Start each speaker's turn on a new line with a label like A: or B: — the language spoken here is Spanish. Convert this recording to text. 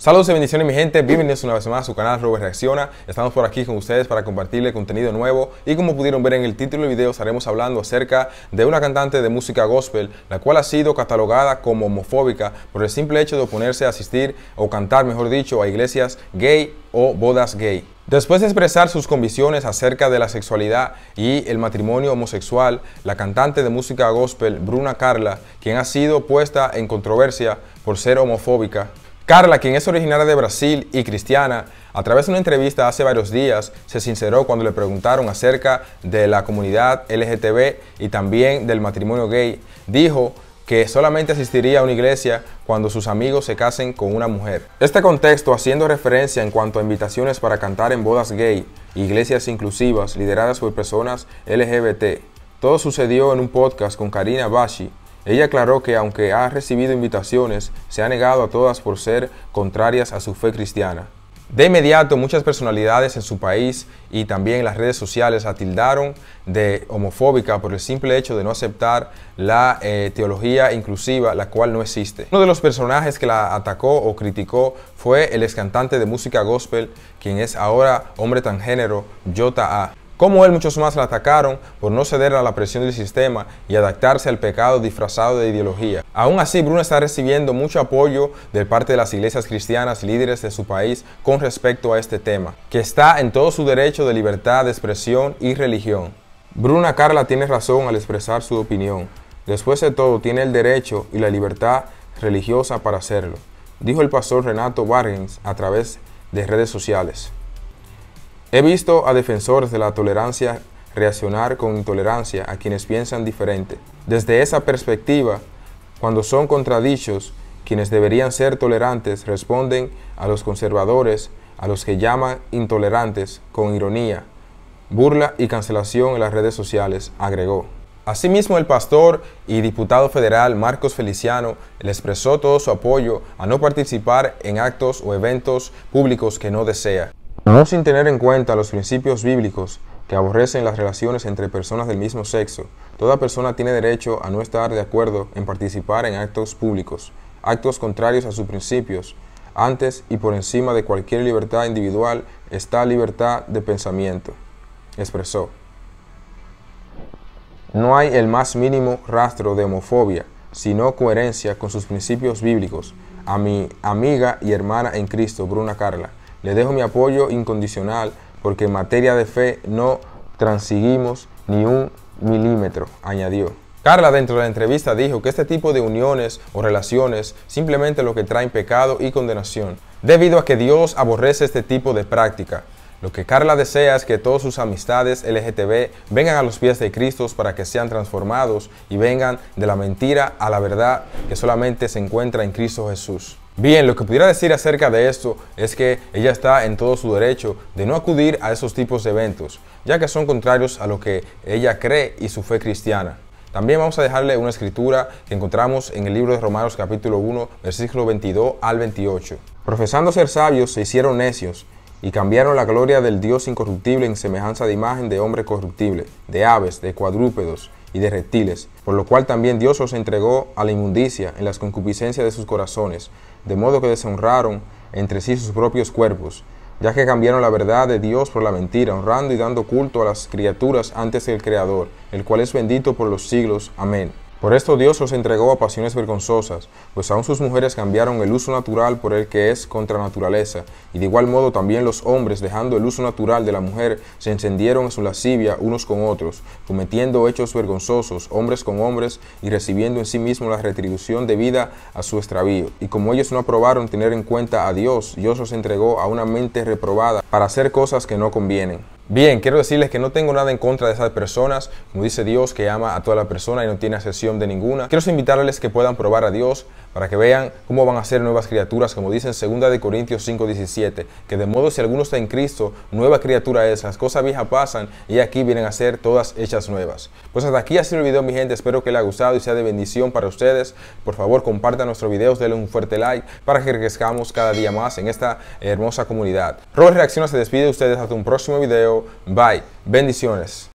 A: Saludos y bendiciones mi gente, bienvenidos una vez más a su canal Robert Reacciona Estamos por aquí con ustedes para compartirle contenido nuevo Y como pudieron ver en el título del video estaremos hablando acerca de una cantante de música gospel La cual ha sido catalogada como homofóbica por el simple hecho de oponerse a asistir o cantar, mejor dicho, a iglesias gay o bodas gay Después de expresar sus convicciones acerca de la sexualidad y el matrimonio homosexual, la cantante de música gospel Bruna Carla, quien ha sido puesta en controversia por ser homofóbica, Carla, quien es originaria de Brasil y cristiana, a través de una entrevista hace varios días se sinceró cuando le preguntaron acerca de la comunidad LGTB y también del matrimonio gay. Dijo que solamente asistiría a una iglesia cuando sus amigos se casen con una mujer. Este contexto haciendo referencia en cuanto a invitaciones para cantar en bodas gay, iglesias inclusivas lideradas por personas LGBT. Todo sucedió en un podcast con Karina Bashi, ella aclaró que aunque ha recibido invitaciones, se ha negado a todas por ser contrarias a su fe cristiana. De inmediato, muchas personalidades en su país y también en las redes sociales la tildaron de homofóbica por el simple hecho de no aceptar la eh, teología inclusiva, la cual no existe. Uno de los personajes que la atacó o criticó fue el ex cantante de música gospel, quien es ahora hombre transgénero, A., como él, muchos más la atacaron por no ceder a la presión del sistema y adaptarse al pecado disfrazado de ideología. Aún así, Bruno está recibiendo mucho apoyo de parte de las iglesias cristianas líderes de su país con respecto a este tema, que está en todo su derecho de libertad de expresión y religión. Bruna Carla tiene razón al expresar su opinión. Después de todo, tiene el derecho y la libertad religiosa para hacerlo, dijo el pastor Renato Vargas a través de redes sociales. He visto a defensores de la tolerancia reaccionar con intolerancia a quienes piensan diferente. Desde esa perspectiva, cuando son contradichos, quienes deberían ser tolerantes responden a los conservadores, a los que llaman intolerantes, con ironía, burla y cancelación en las redes sociales, agregó. Asimismo, el pastor y diputado federal Marcos Feliciano le expresó todo su apoyo a no participar en actos o eventos públicos que no desea. No sin tener en cuenta los principios bíblicos que aborrecen las relaciones entre personas del mismo sexo, toda persona tiene derecho a no estar de acuerdo en participar en actos públicos, actos contrarios a sus principios. Antes y por encima de cualquier libertad individual está libertad de pensamiento, expresó. No hay el más mínimo rastro de homofobia, sino coherencia con sus principios bíblicos. A mi amiga y hermana en Cristo, Bruna Carla. Le dejo mi apoyo incondicional porque en materia de fe no transigimos ni un milímetro, añadió. Carla dentro de la entrevista dijo que este tipo de uniones o relaciones simplemente lo que traen pecado y condenación, debido a que Dios aborrece este tipo de práctica. Lo que Carla desea es que todos sus amistades LGTB vengan a los pies de Cristo para que sean transformados y vengan de la mentira a la verdad que solamente se encuentra en Cristo Jesús. Bien, lo que pudiera decir acerca de esto es que ella está en todo su derecho de no acudir a esos tipos de eventos, ya que son contrarios a lo que ella cree y su fe cristiana. También vamos a dejarle una escritura que encontramos en el libro de Romanos capítulo 1, versículo 22 al 28. Profesando ser sabios, se hicieron necios y cambiaron la gloria del Dios incorruptible en semejanza de imagen de hombre corruptible, de aves, de cuadrúpedos y de reptiles, por lo cual también Dios los entregó a la inmundicia en las concupiscencias de sus corazones, de modo que deshonraron entre sí sus propios cuerpos, ya que cambiaron la verdad de Dios por la mentira, honrando y dando culto a las criaturas antes del el Creador, el cual es bendito por los siglos. Amén. Por esto Dios los entregó a pasiones vergonzosas, pues aún sus mujeres cambiaron el uso natural por el que es contra naturaleza, y de igual modo también los hombres, dejando el uso natural de la mujer, se encendieron en su lascivia unos con otros, cometiendo hechos vergonzosos, hombres con hombres, y recibiendo en sí mismos la retribución debida a su extravío. Y como ellos no aprobaron tener en cuenta a Dios, Dios los entregó a una mente reprobada para hacer cosas que no convienen Bien, quiero decirles que no tengo nada en contra de esas personas, como dice Dios que ama a toda la persona y no tiene excepción de ninguna. Quiero invitarles que puedan probar a Dios para que vean cómo van a ser nuevas criaturas, como dice en 2 Corintios 5:17, que de modo si alguno está en Cristo, nueva criatura es, las cosas viejas pasan y aquí vienen a ser todas hechas nuevas. Pues hasta aquí ha sido el video mi gente, espero que les haya gustado y sea de bendición para ustedes. Por favor compartan nuestros videos, denle un fuerte like para que crezcamos cada día más en esta hermosa comunidad. Robert Reacciona se despide de ustedes hasta un próximo video. Bye. Bendiciones.